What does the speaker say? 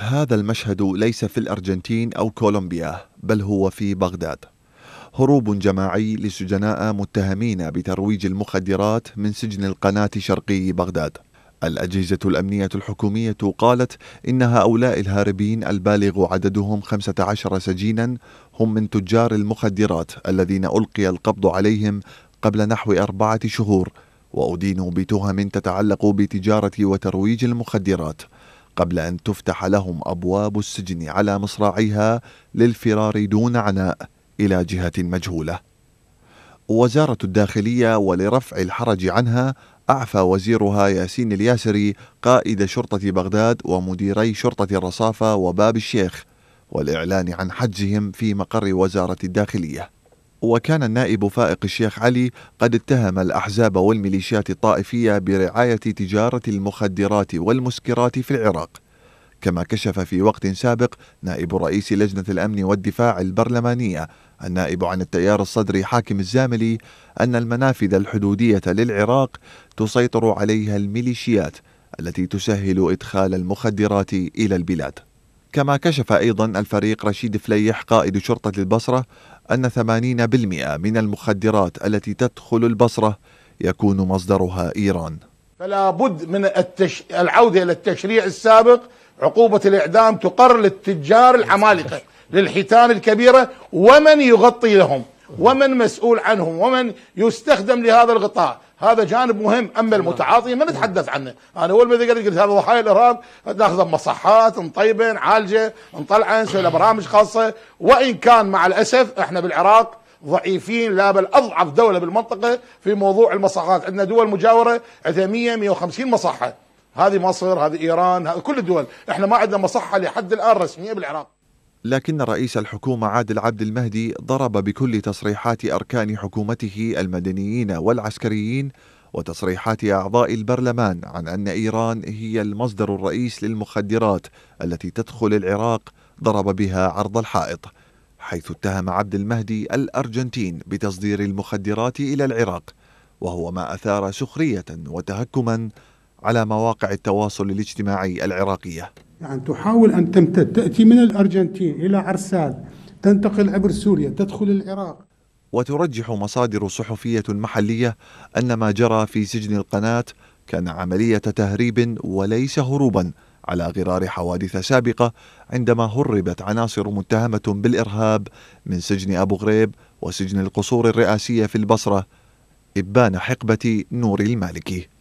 هذا المشهد ليس في الأرجنتين أو كولومبيا بل هو في بغداد هروب جماعي لسجناء متهمين بترويج المخدرات من سجن القناة شرقي بغداد الأجهزة الأمنية الحكومية قالت إن هؤلاء الهاربين البالغ عددهم 15 سجينا هم من تجار المخدرات الذين ألقي القبض عليهم قبل نحو أربعة شهور وأدينوا بتهم تتعلق بتجارة وترويج المخدرات قبل أن تفتح لهم أبواب السجن على مصراعيها للفرار دون عناء إلى جهة مجهولة. وزارة الداخلية ولرفع الحرج عنها أعفى وزيرها ياسين الياسري قائد شرطة بغداد ومديري شرطة الرصافة وباب الشيخ والإعلان عن حجزهم في مقر وزارة الداخلية. وكان النائب فائق الشيخ علي قد اتهم الأحزاب والميليشيات الطائفية برعاية تجارة المخدرات والمسكرات في العراق كما كشف في وقت سابق نائب رئيس لجنة الأمن والدفاع البرلمانية النائب عن التيار الصدري حاكم الزاملي أن المنافذ الحدودية للعراق تسيطر عليها الميليشيات التي تسهل إدخال المخدرات إلى البلاد كما كشف أيضا الفريق رشيد فليح قائد شرطة البصرة أن 80% من المخدرات التي تدخل البصرة يكون مصدرها إيران فلا بد من التش... العودة إلى التشريع السابق عقوبة الإعدام تقر للتجار العمالقة للحيتان الكبيرة ومن يغطي لهم ومن مسؤول عنهم ومن يستخدم لهذا الغطاء هذا جانب مهم اما المتعاطي ما نتحدث عنه انا اول ما قلت قلت هذا ضحايا الارهاب ناخذه بمصحات نطيبه نعالجه نطلعه نسوي له برامج خاصه وان كان مع الاسف احنا بالعراق ضعيفين لا بل اضعف دوله بالمنطقه في موضوع المصحات عندنا دول مجاوره عندها 100 150 مصحه هذه مصر هذه ايران هذه كل الدول احنا ما عندنا مصحه لحد الان رسميه بالعراق لكن رئيس الحكومة عادل عبد المهدي ضرب بكل تصريحات أركان حكومته المدنيين والعسكريين وتصريحات أعضاء البرلمان عن أن إيران هي المصدر الرئيس للمخدرات التي تدخل العراق ضرب بها عرض الحائط حيث اتهم عبد المهدي الأرجنتين بتصدير المخدرات إلى العراق وهو ما أثار سخرية وتهكما على مواقع التواصل الاجتماعي العراقيه يعني تحاول أن تمتد تأتي من الأرجنتين إلى عرسال تنتقل عبر سوريا تدخل العراق وترجح مصادر صحفية محلية أن ما جرى في سجن القناة كان عملية تهريب وليس هروبا على غرار حوادث سابقة عندما هربت عناصر متهمة بالإرهاب من سجن أبو غريب وسجن القصور الرئاسية في البصرة إبان حقبة نور المالكي